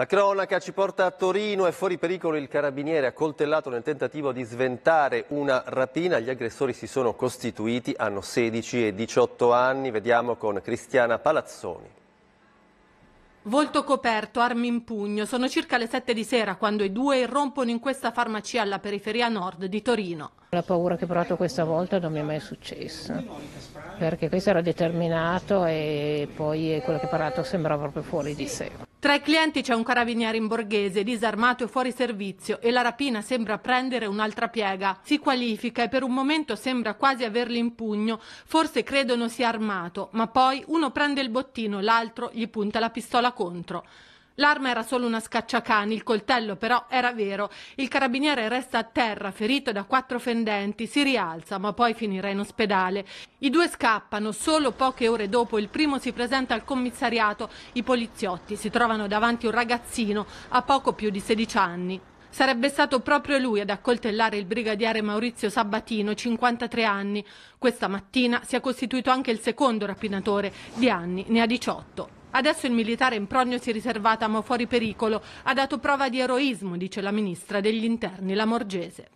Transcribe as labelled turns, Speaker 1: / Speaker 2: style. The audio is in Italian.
Speaker 1: La cronaca ci porta a Torino, è fuori pericolo il carabiniere accoltellato nel tentativo di sventare una rapina. Gli aggressori si sono costituiti, hanno 16 e 18 anni. Vediamo con Cristiana Palazzoni.
Speaker 2: Volto coperto, armi in pugno, sono circa le 7 di sera quando i due irrompono in questa farmacia alla periferia nord di Torino.
Speaker 3: La paura che ho provato questa volta non mi è mai successa, perché questo era determinato e poi quello che ha parlato sembrava proprio fuori di sé.
Speaker 2: Tra i clienti c'è un carabiniere in borghese, disarmato e fuori servizio, e la rapina sembra prendere un'altra piega. Si qualifica e per un momento sembra quasi averli in pugno, forse credono sia armato, ma poi uno prende il bottino, l'altro gli punta la pistola contro. L'arma era solo una scacciacani, il coltello però era vero. Il carabiniere resta a terra, ferito da quattro fendenti, si rialza, ma poi finirà in ospedale. I due scappano, solo poche ore dopo il primo si presenta al commissariato. I poliziotti si trovano davanti un ragazzino a poco più di 16 anni. Sarebbe stato proprio lui ad accoltellare il brigadiere Maurizio Sabatino, 53 anni. Questa mattina si è costituito anche il secondo rapinatore di anni, ne ha 18. Adesso il militare in prognosi riservata ma fuori pericolo ha dato prova di eroismo, dice la ministra degli interni, la Morgese.